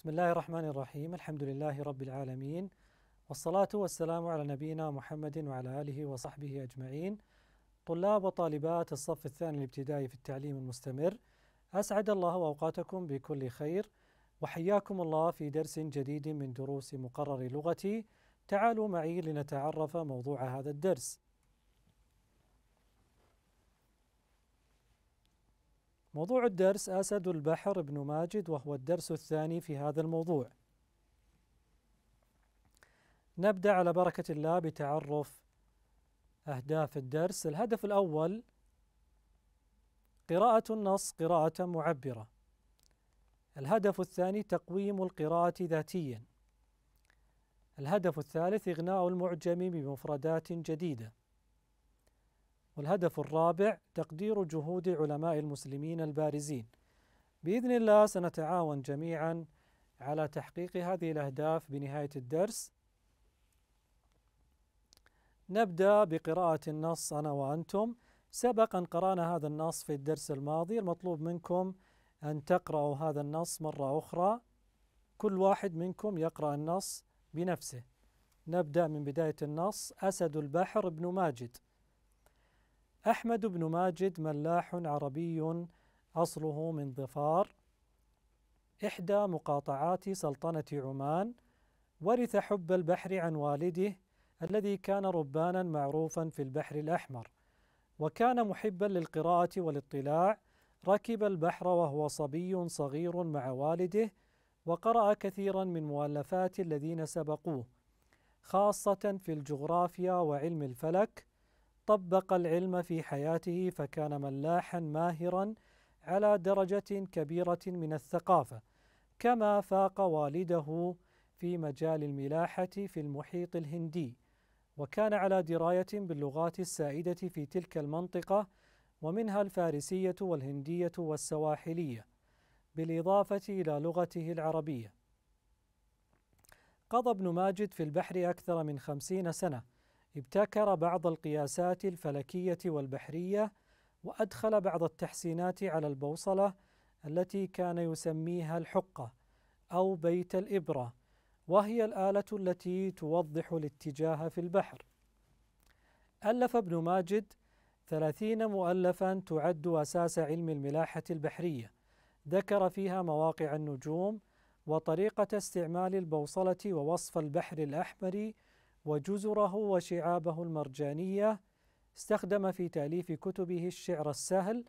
بسم الله الرحمن الرحيم الحمد لله رب العالمين والصلاة والسلام على نبينا محمد وعلى آله وصحبه أجمعين طلاب وطالبات الصف الثاني الابتدائي في التعليم المستمر أسعد الله أوقاتكم بكل خير وحياكم الله في درس جديد من دروس مقرر لغتي تعالوا معي لنتعرف موضوع هذا الدرس موضوع الدرس أسد البحر بن ماجد وهو الدرس الثاني في هذا الموضوع نبدأ على بركة الله بتعرف أهداف الدرس الهدف الأول قراءة النص قراءة معبرة الهدف الثاني تقويم القراءة ذاتيا الهدف الثالث إغناء المعجم بمفردات جديدة والهدف الرابع تقدير جهود علماء المسلمين البارزين باذن الله سنتعاون جميعا على تحقيق هذه الاهداف بنهايه الدرس نبدا بقراءه النص انا وانتم سبقا قرانا هذا النص في الدرس الماضي المطلوب منكم ان تقراوا هذا النص مره اخرى كل واحد منكم يقرا النص بنفسه نبدا من بدايه النص اسد البحر بن ماجد أحمد بن ماجد ملاح عربي أصله من ظفار إحدى مقاطعات سلطنة عمان ورث حب البحر عن والده الذي كان ربانا معروفا في البحر الأحمر وكان محبا للقراءة والاطلاع ركب البحر وهو صبي صغير مع والده وقرأ كثيرا من مؤلفات الذين سبقوه خاصة في الجغرافيا وعلم الفلك طبق العلم في حياته فكان ملاحا ماهرا على درجة كبيرة من الثقافة كما فاق والده في مجال الملاحة في المحيط الهندي وكان على دراية باللغات السائدة في تلك المنطقة ومنها الفارسية والهندية والسواحلية بالإضافة إلى لغته العربية قضى ابن ماجد في البحر أكثر من خمسين سنة ابتكر بعض القياسات الفلكية والبحرية وأدخل بعض التحسينات على البوصلة التي كان يسميها الحقة أو بيت الإبرة وهي الآلة التي توضح الاتجاه في البحر ألف ابن ماجد ثلاثين مؤلفا تعد أساس علم الملاحة البحرية ذكر فيها مواقع النجوم وطريقة استعمال البوصلة ووصف البحر الأحمر وجزره وشعابه المرجانية استخدم في تأليف كتبه الشعر السهل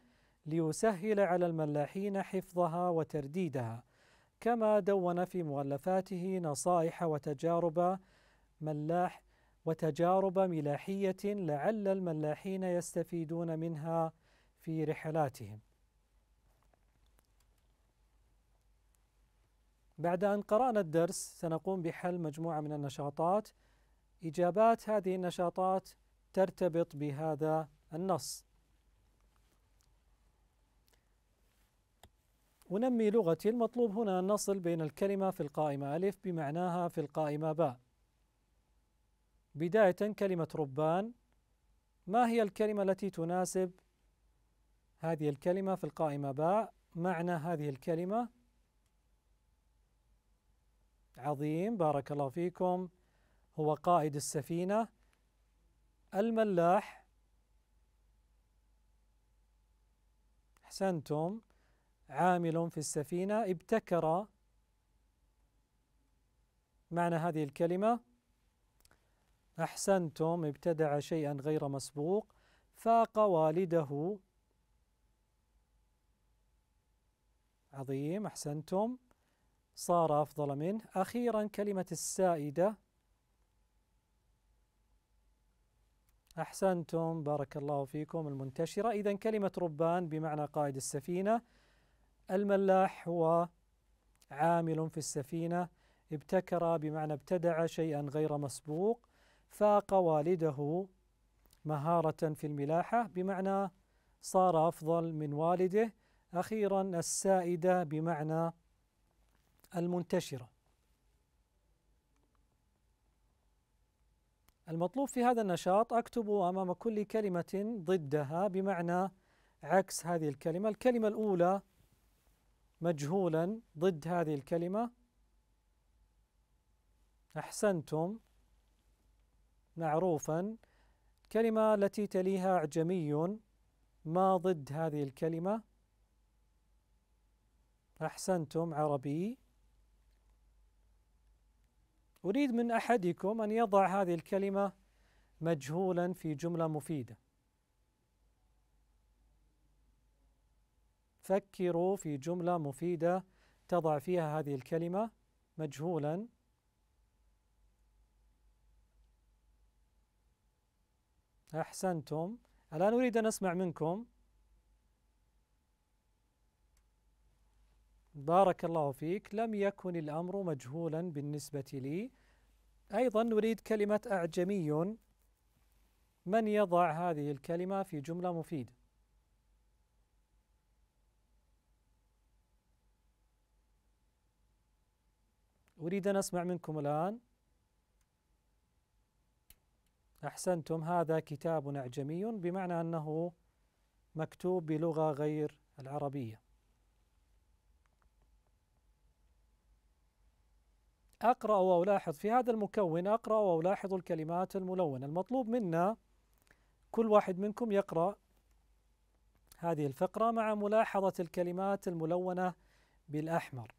ليسهل على الملاحين حفظها وترديدها كما دون في مؤلفاته نصائح وتجارب ملاح وتجارب ملاحية لعل الملاحين يستفيدون منها في رحلاتهم. بعد أن قرأنا الدرس سنقوم بحل مجموعة من النشاطات إجابات هذه النشاطات ترتبط بهذا النص أنمي لغتي المطلوب هنا أن نصل بين الكلمة في القائمة ألف بمعناها في القائمة باء بداية كلمة ربان ما هي الكلمة التي تناسب هذه الكلمة في القائمة باء معنى هذه الكلمة عظيم بارك الله فيكم هو قائد السفينة الملاح أحسنتم عامل في السفينة ابتكر معنى هذه الكلمة أحسنتم ابتدع شيئا غير مسبوق فاق والده عظيم أحسنتم صار أفضل منه أخيرا كلمة السائدة أحسنتم بارك الله فيكم المنتشرة إذا كلمة ربان بمعنى قائد السفينة الملاح هو عامل في السفينة ابتكر بمعنى ابتدع شيئا غير مسبوق فاق والده مهارة في الملاحة بمعنى صار أفضل من والده أخيرا السائدة بمعنى المنتشرة المطلوب في هذا النشاط أكتب أمام كل كلمة ضدها بمعنى عكس هذه الكلمة الكلمة الأولى مجهولا ضد هذه الكلمة أحسنتم معروفا الكلمة التي تليها أعجمي ما ضد هذه الكلمة أحسنتم عربي أريد من أحدكم أن يضع هذه الكلمة مجهولا في جملة مفيدة فكروا في جملة مفيدة تضع فيها هذه الكلمة مجهولا أحسنتم الآن أريد أن أسمع منكم بارك الله فيك لم يكن الأمر مجهولا بالنسبة لي أيضا نريد كلمة أعجمي من يضع هذه الكلمة في جملة مفيدة أريد أن أسمع منكم الآن أحسنتم هذا كتاب أعجمي بمعنى أنه مكتوب بلغة غير العربية أقرأ وألاحظ في هذا المكون أقرأ وألاحظ الكلمات الملونة المطلوب منا كل واحد منكم يقرأ هذه الفقرة مع ملاحظة الكلمات الملونة بالأحمر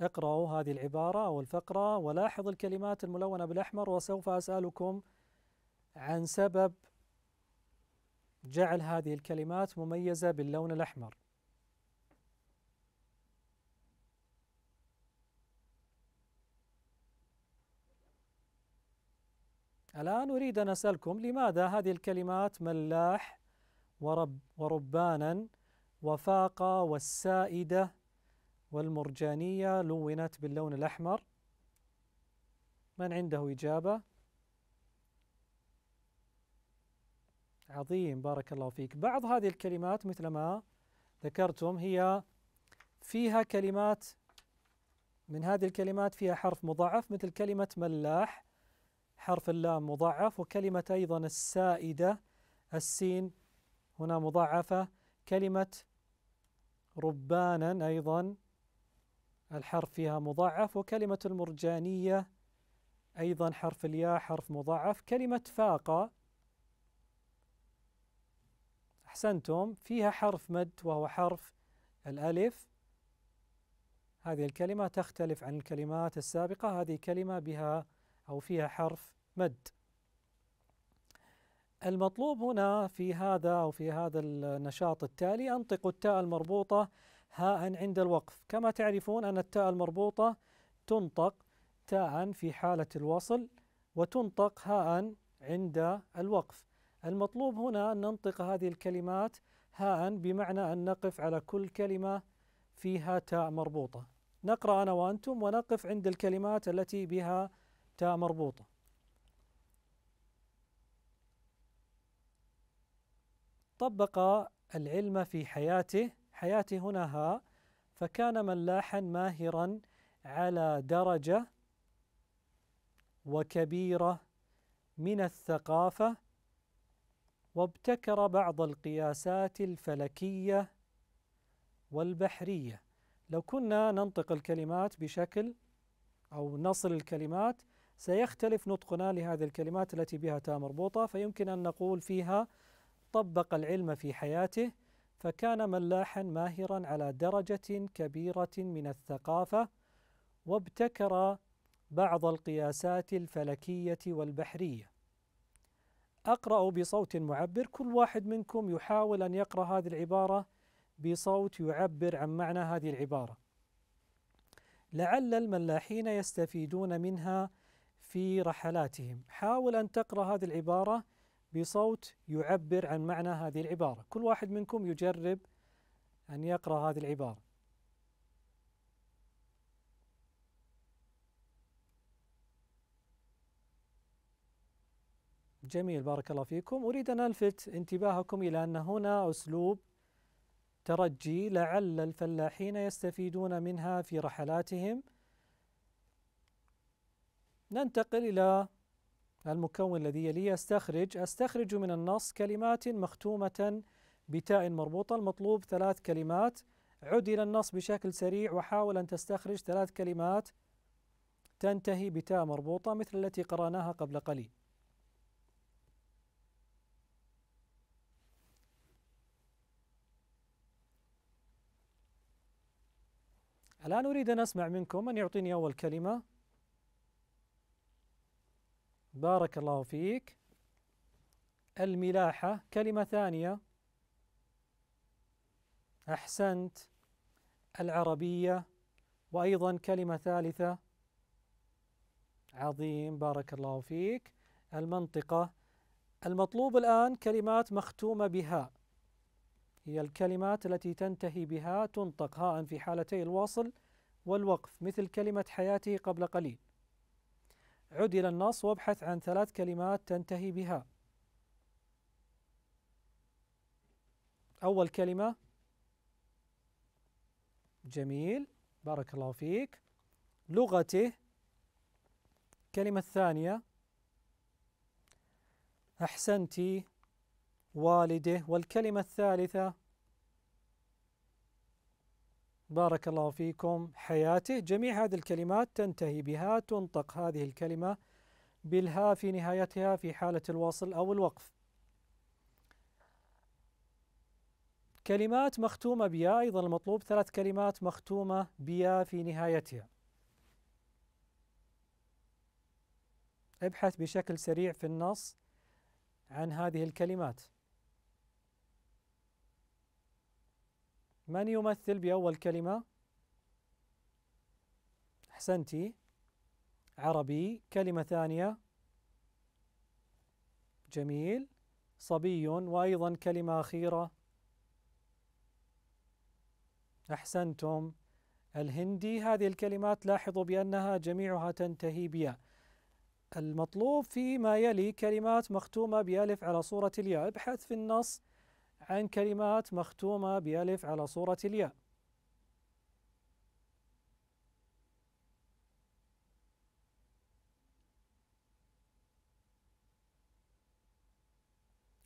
اقرأوا هذه العبارة أو الفقرة ولاحظ الكلمات الملونة بالأحمر وسوف أسألكم عن سبب جعل هذه الكلمات مميزة باللون الأحمر الآن أريد أن أسألكم لماذا هذه الكلمات ملاح ورب وربانا وفاقة والسائدة والمرجانية لونت باللون الأحمر من عنده إجابة؟ عظيم بارك الله فيك بعض هذه الكلمات مثل ما ذكرتم هي فيها كلمات من هذه الكلمات فيها حرف مضاعف مثل كلمة ملاح حرف اللام مضاعف وكلمة أيضا السائدة السين هنا مضاعفة كلمة ربانا أيضا الحرف فيها مضاعف وكلمة المرجانية أيضا حرف الياء حرف مضاعف كلمة فاقة أحسنتم فيها حرف مد وهو حرف الألف هذه الكلمة تختلف عن الكلمات السابقة هذه كلمة بها أو فيها حرف مد المطلوب هنا في هذا أو في هذا النشاط التالي أنطق التاء المربوطة هاء عند الوقف كما تعرفون أن التاء المربوطة تنطق تاء في حالة الوصل وتنطق هاء عند الوقف المطلوب هنا أن ننطق هذه الكلمات هاء بمعنى أن نقف على كل كلمة فيها تاء مربوطة نقرأ أنا وأنتم ونقف عند الكلمات التي بها تاء مربوطة طبق العلم في حياته حياته هنا ها فكان ملاحا ماهرا على درجة وكبيرة من الثقافة وابتكر بعض القياسات الفلكية والبحرية لو كنا ننطق الكلمات بشكل أو نصل الكلمات سيختلف نطقنا لهذه الكلمات التي بها تاء مربوطة فيمكن أن نقول فيها طبق العلم في حياته فكان ملاحا ماهرا على درجة كبيرة من الثقافة وابتكر بعض القياسات الفلكية والبحرية أقرأ بصوت معبر كل واحد منكم يحاول أن يقرأ هذه العبارة بصوت يعبر عن معنى هذه العبارة لعل الملاحين يستفيدون منها في رحلاتهم حاول أن تقرأ هذه العبارة بصوت يعبر عن معنى هذه العبارة كل واحد منكم يجرب أن يقرأ هذه العبارة جميل بارك الله فيكم أريد أن ألفت انتباهكم إلى أن هنا أسلوب ترجي لعل الفلاحين يستفيدون منها في رحلاتهم ننتقل إلى المكون الذي يليه استخرج استخرج من النص كلمات مختومة بتاء مربوطة المطلوب ثلاث كلمات عد إلى النص بشكل سريع وحاول أن تستخرج ثلاث كلمات تنتهي بتاء مربوطة مثل التي قرأناها قبل قليل الآن أريد أن أسمع منكم من يعطيني أول كلمة بارك الله فيك الملاحة كلمة ثانية أحسنت العربية وأيضا كلمة ثالثة عظيم بارك الله فيك المنطقة المطلوب الآن كلمات مختومة بها هي الكلمات التي تنتهي بها تنطق هاء في حالتي الوصل والوقف مثل كلمة حياته قبل قليل عد إلى النص وابحث عن ثلاث كلمات تنتهي بها أول كلمة جميل بارك الله فيك لغته الكلمة الثانية أحسنتي والده والكلمة الثالثة بارك الله فيكم حياته جميع هذه الكلمات تنتهي بها تنطق هذه الكلمة بالها في نهايتها في حالة الوصل أو الوقف كلمات مختومة بيا أيضا المطلوب ثلاث كلمات مختومة بيا في نهايتها ابحث بشكل سريع في النص عن هذه الكلمات من يمثل بأول كلمة أحسنتي عربي كلمة ثانية جميل صبي وأيضا كلمة أخيرة أحسنتم الهندي هذه الكلمات لاحظوا بأنها جميعها تنتهي بياء المطلوب فيما يلي كلمات مختومة بألف على صورة الياء ابحث في النص عن كلمات مختومة بألف على صورة الياء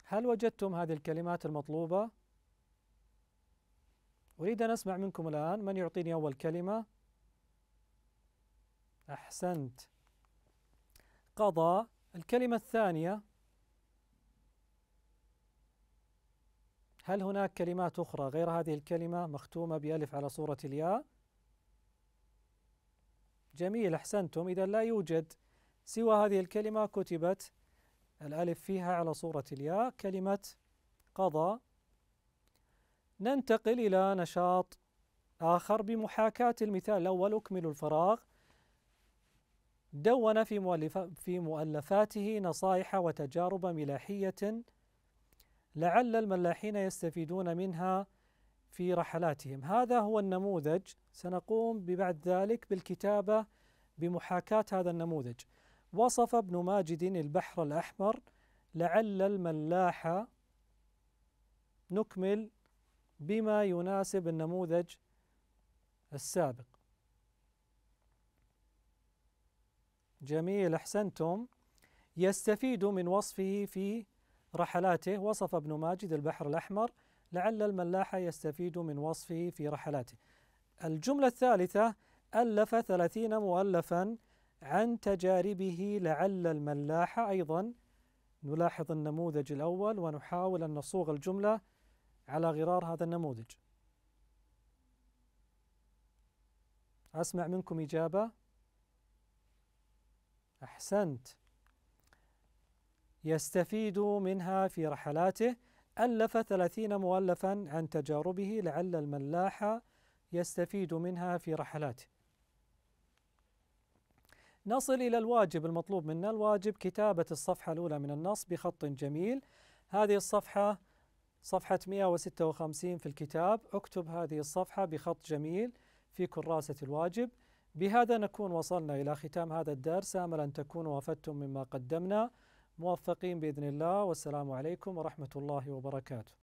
هل وجدتم هذه الكلمات المطلوبة؟ أريد أن أسمع منكم الآن من يعطيني أول كلمة؟ أحسنت قضى الكلمة الثانية هل هناك كلمات أخرى غير هذه الكلمة مختومة بألف على صورة الياء؟ جميل أحسنتم إذا لا يوجد سوى هذه الكلمة كتبت الألف فيها على صورة الياء كلمة قضى ننتقل إلى نشاط آخر بمحاكاة المثال الأول أكمل الفراغ دون في, مؤلف في مؤلفاته نصائح وتجارب ملاحية لعل الملاحين يستفيدون منها في رحلاتهم هذا هو النموذج سنقوم ببعد ذلك بالكتابة بمحاكاة هذا النموذج وصف ابن ماجد البحر الأحمر لعل الملاح نكمل بما يناسب النموذج السابق جميل أحسنتم يستفيد من وصفه في رحلاته وصف ابن ماجد البحر الأحمر لعل الملاح يستفيد من وصفه في رحلاته الجملة الثالثة ألف ثلاثين مؤلفا عن تجاربه لعل الملاح أيضا نلاحظ النموذج الأول ونحاول أن نصوغ الجملة على غرار هذا النموذج أسمع منكم إجابة أحسنت يستفيد منها في رحلاته ألف ثلاثين مؤلفا عن تجاربه لعل الملاح يستفيد منها في رحلاته نصل إلى الواجب المطلوب منا الواجب كتابة الصفحة الأولى من النص بخط جميل هذه الصفحة صفحة 156 في الكتاب اكتب هذه الصفحة بخط جميل في كراسة الواجب بهذا نكون وصلنا إلى ختام هذا الدرس آمل أن تكونوا وفدتم مما قدمنا موفقين باذن الله والسلام عليكم ورحمه الله وبركاته